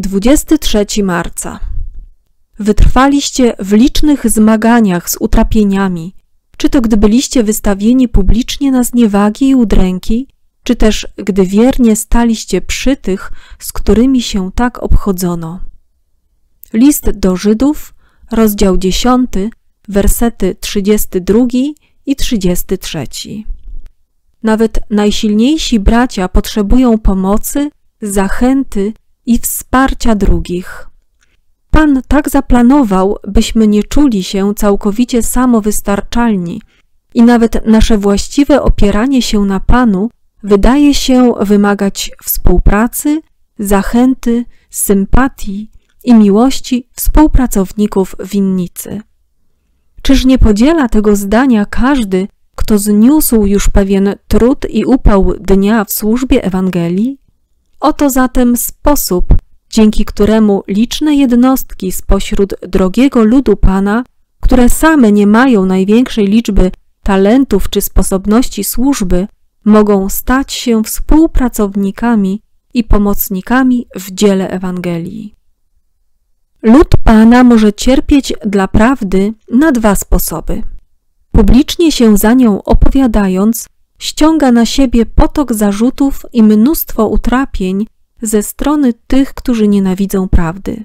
23 marca. Wytrwaliście w licznych zmaganiach z utrapieniami, czy to gdy byliście wystawieni publicznie na zniewagi i udręki, czy też gdy wiernie staliście przy tych, z którymi się tak obchodzono. List do Żydów, rozdział 10, wersety 32 i 33. Nawet najsilniejsi bracia potrzebują pomocy, zachęty i wsparcia drugich. Pan tak zaplanował, byśmy nie czuli się całkowicie samowystarczalni i nawet nasze właściwe opieranie się na Panu wydaje się wymagać współpracy, zachęty, sympatii i miłości współpracowników winnicy. Czyż nie podziela tego zdania każdy, kto zniósł już pewien trud i upał dnia w służbie Ewangelii? Oto zatem sposób, dzięki któremu liczne jednostki spośród drogiego ludu Pana, które same nie mają największej liczby talentów czy sposobności służby, mogą stać się współpracownikami i pomocnikami w dziele Ewangelii. Lud Pana może cierpieć dla prawdy na dwa sposoby. Publicznie się za nią opowiadając ściąga na siebie potok zarzutów i mnóstwo utrapień ze strony tych, którzy nienawidzą prawdy.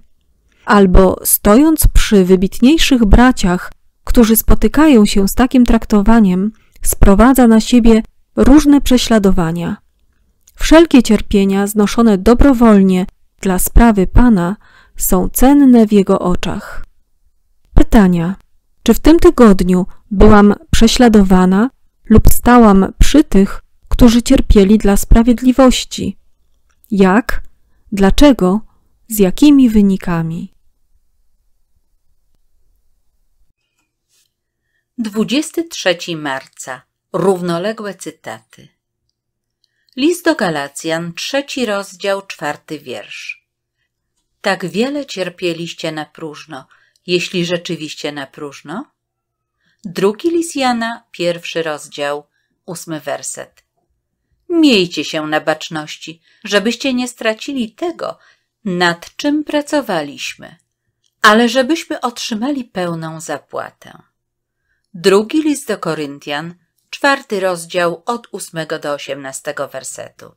Albo stojąc przy wybitniejszych braciach, którzy spotykają się z takim traktowaniem, sprowadza na siebie różne prześladowania. Wszelkie cierpienia znoszone dobrowolnie dla sprawy Pana są cenne w jego oczach. Pytania: Czy w tym tygodniu byłam prześladowana lub stałam przy tych, którzy cierpieli dla sprawiedliwości. Jak, dlaczego, z jakimi wynikami. 23 marca Równoległe cytaty List do Galacjan, trzeci rozdział, czwarty wiersz. Tak wiele cierpieliście na próżno, jeśli rzeczywiście na próżno, Drugi Lisjana, Jana, pierwszy rozdział, ósmy werset. Miejcie się na baczności, żebyście nie stracili tego, nad czym pracowaliśmy, ale żebyśmy otrzymali pełną zapłatę. Drugi list do Koryntian, czwarty rozdział od ósmego do osiemnastego wersetu.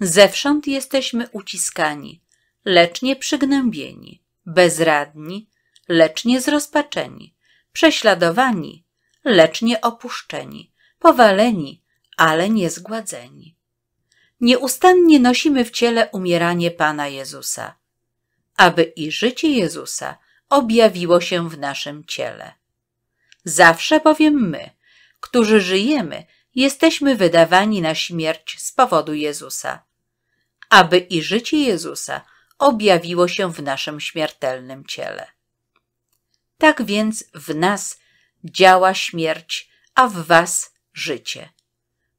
Zewsząd jesteśmy uciskani, lecz nie przygnębieni, bezradni, lecz nie zrozpaczeni, prześladowani, lecz nie opuszczeni, powaleni, ale nie zgładzeni. Nieustannie nosimy w ciele umieranie Pana Jezusa, aby i życie Jezusa objawiło się w naszym ciele. Zawsze bowiem my, którzy żyjemy, jesteśmy wydawani na śmierć z powodu Jezusa, aby i życie Jezusa objawiło się w naszym śmiertelnym ciele. Tak więc w nas działa śmierć, a w was życie.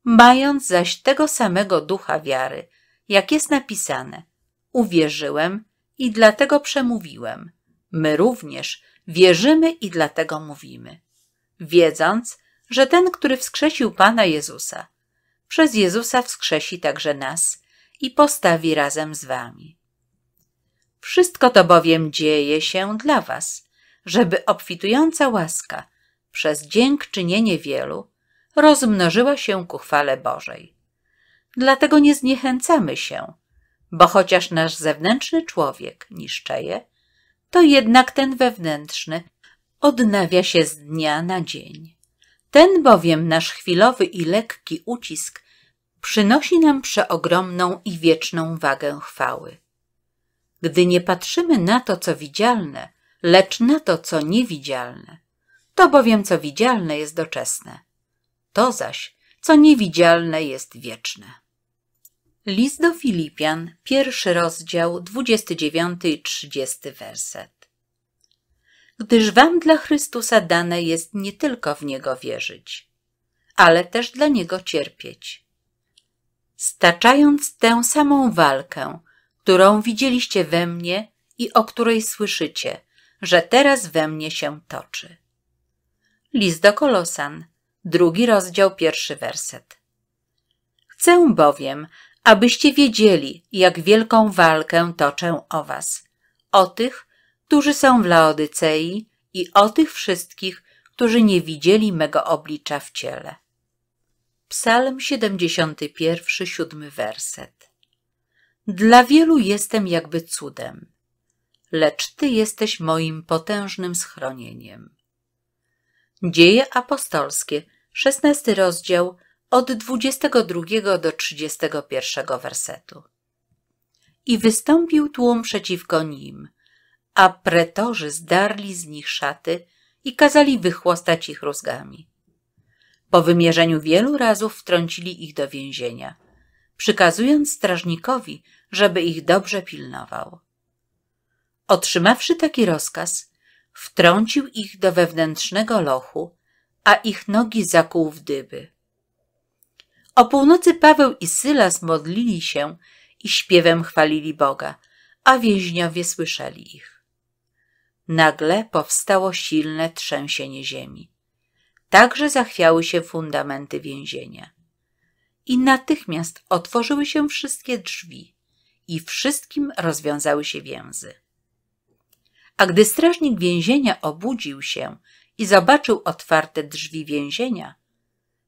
Mając zaś tego samego ducha wiary, jak jest napisane, uwierzyłem i dlatego przemówiłem. My również wierzymy i dlatego mówimy. Wiedząc, że ten, który wskrzesił Pana Jezusa, przez Jezusa wskrzesi także nas i postawi razem z wami. Wszystko to bowiem dzieje się dla was, żeby obfitująca łaska przez dziękczynienie wielu rozmnożyła się ku chwale Bożej. Dlatego nie zniechęcamy się, bo chociaż nasz zewnętrzny człowiek niszczeje, to jednak ten wewnętrzny odnawia się z dnia na dzień. Ten bowiem nasz chwilowy i lekki ucisk przynosi nam przeogromną i wieczną wagę chwały. Gdy nie patrzymy na to, co widzialne, lecz na to, co niewidzialne. To bowiem, co widzialne, jest doczesne. To zaś, co niewidzialne, jest wieczne. List do Filipian, pierwszy rozdział, 29 i 30 werset. Gdyż wam dla Chrystusa dane jest nie tylko w Niego wierzyć, ale też dla Niego cierpieć. Staczając tę samą walkę, którą widzieliście we mnie i o której słyszycie – że teraz we mnie się toczy. List do Kolosan, drugi rozdział, pierwszy werset. Chcę bowiem, abyście wiedzieli, jak wielką walkę toczę o was, o tych, którzy są w Laodycei i o tych wszystkich, którzy nie widzieli mego oblicza w ciele. Psalm 71, siódmy werset. Dla wielu jestem jakby cudem lecz Ty jesteś moim potężnym schronieniem. Dzieje apostolskie, 16 rozdział, od 22 do 31 wersetu. I wystąpił tłum przeciwko nim, a pretorzy zdarli z nich szaty i kazali wychłostać ich rózgami. Po wymierzeniu wielu razów wtrącili ich do więzienia, przykazując strażnikowi, żeby ich dobrze pilnował. Otrzymawszy taki rozkaz, wtrącił ich do wewnętrznego lochu, a ich nogi zakuł w dyby. O północy Paweł i Sylas modlili się i śpiewem chwalili Boga, a więźniowie słyszeli ich. Nagle powstało silne trzęsienie ziemi. Także zachwiały się fundamenty więzienia. I natychmiast otworzyły się wszystkie drzwi i wszystkim rozwiązały się więzy. A gdy strażnik więzienia obudził się i zobaczył otwarte drzwi więzienia,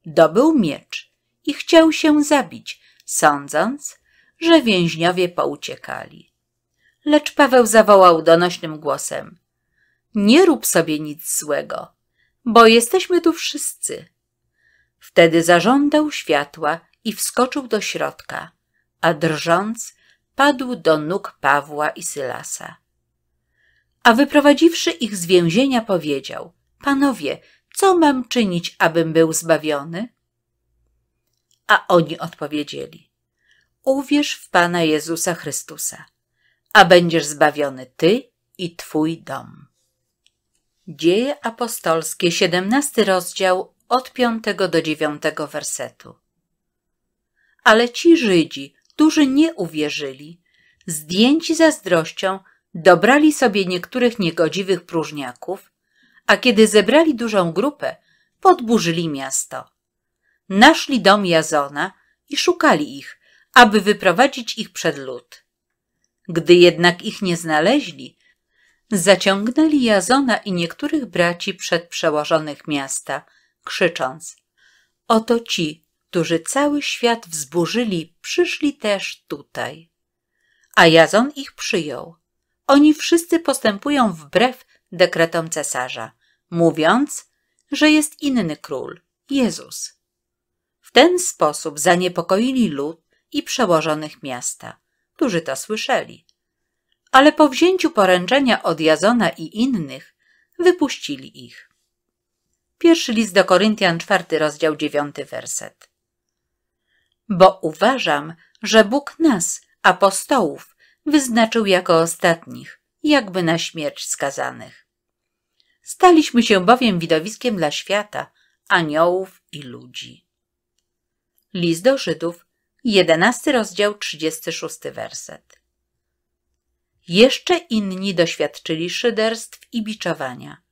dobył miecz i chciał się zabić, sądząc, że więźniowie pouciekali. Lecz Paweł zawołał donośnym głosem: Nie rób sobie nic złego, bo jesteśmy tu wszyscy. Wtedy zażądał światła i wskoczył do środka, a drżąc padł do nóg Pawła i Sylasa a wyprowadziwszy ich z więzienia powiedział: Panowie, co mam czynić, abym był zbawiony? A oni odpowiedzieli: Uwierz w Pana Jezusa Chrystusa, a będziesz zbawiony ty i twój dom. Dzieje apostolskie, 17 rozdział, od 5 do 9 wersetu. Ale ci Żydzi, którzy nie uwierzyli, zdjęci zazdrością, Dobrali sobie niektórych niegodziwych próżniaków, a kiedy zebrali dużą grupę, podburzyli miasto. Naszli dom Jazona i szukali ich, aby wyprowadzić ich przed lud. Gdy jednak ich nie znaleźli, zaciągnęli Jazona i niektórych braci przed przełożonych miasta, krzycząc: Oto ci, którzy cały świat wzburzyli, przyszli też tutaj. A Jazon ich przyjął oni wszyscy postępują wbrew dekretom cesarza, mówiąc, że jest inny król, Jezus. W ten sposób zaniepokoili lud i przełożonych miasta, którzy to słyszeli. Ale po wzięciu poręczenia od Jazona i innych, wypuścili ich. Pierwszy list do Koryntian, czwarty rozdział, dziewiąty werset. Bo uważam, że Bóg nas, apostołów, wyznaczył jako ostatnich, jakby na śmierć skazanych. Staliśmy się bowiem widowiskiem dla świata, aniołów i ludzi. List do Żydów, jedenasty rozdział trzydziesty szósty werset. Jeszcze inni doświadczyli szyderstw i biczowania,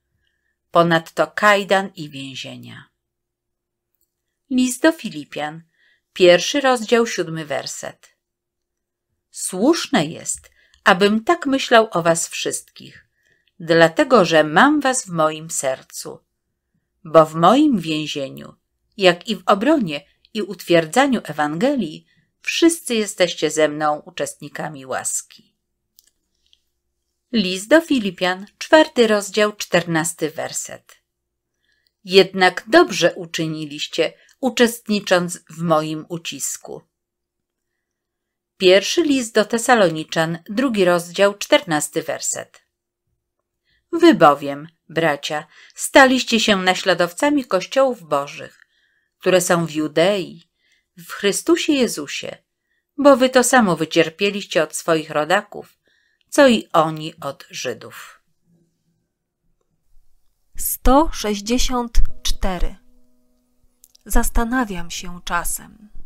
ponadto kajdan i więzienia. List do Filipian, pierwszy rozdział, siódmy werset. Słuszne jest, abym tak myślał o was wszystkich, dlatego że mam was w moim sercu. Bo w moim więzieniu, jak i w obronie i utwierdzaniu Ewangelii, wszyscy jesteście ze mną uczestnikami łaski. List do Filipian, czwarty rozdział, czternasty werset. Jednak dobrze uczyniliście, uczestnicząc w moim ucisku. Pierwszy list do Tesaloniczan, drugi rozdział, czternasty werset. Wy bowiem, bracia, staliście się naśladowcami kościołów bożych, które są w Judei, w Chrystusie Jezusie, bo wy to samo wycierpieliście od swoich rodaków, co i oni od Żydów. 164 Zastanawiam się czasem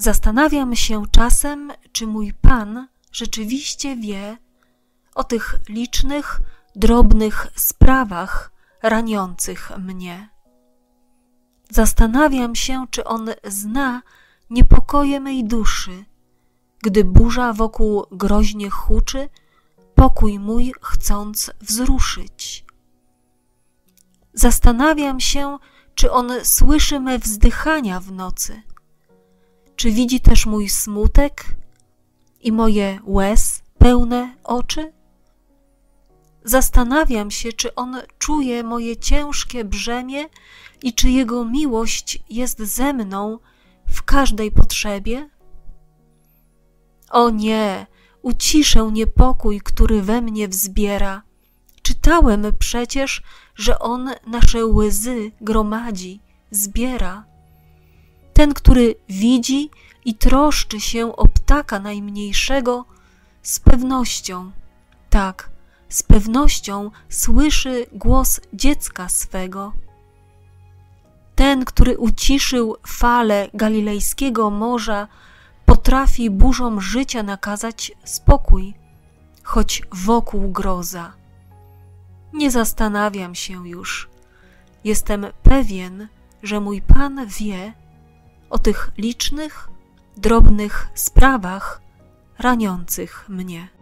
Zastanawiam się czasem, czy mój pan rzeczywiście wie o tych licznych, drobnych sprawach raniących mnie. Zastanawiam się, czy on zna niepokoje mej duszy. Gdy burza wokół groźnie huczy, pokój mój chcąc wzruszyć. Zastanawiam się, czy on słyszy me wzdychania w nocy czy widzi też mój smutek i moje łez pełne oczy? Zastanawiam się, czy on czuje moje ciężkie brzemię i czy jego miłość jest ze mną w każdej potrzebie? O nie, uciszę niepokój, który we mnie wzbiera. Czytałem przecież, że on nasze łzy gromadzi, zbiera ten, który widzi i troszczy się o ptaka najmniejszego, z pewnością, tak, z pewnością słyszy głos dziecka swego. Ten, który uciszył fale galilejskiego morza, potrafi burzom życia nakazać spokój, choć wokół groza. Nie zastanawiam się już. Jestem pewien, że mój Pan wie, o tych licznych, drobnych sprawach raniących mnie.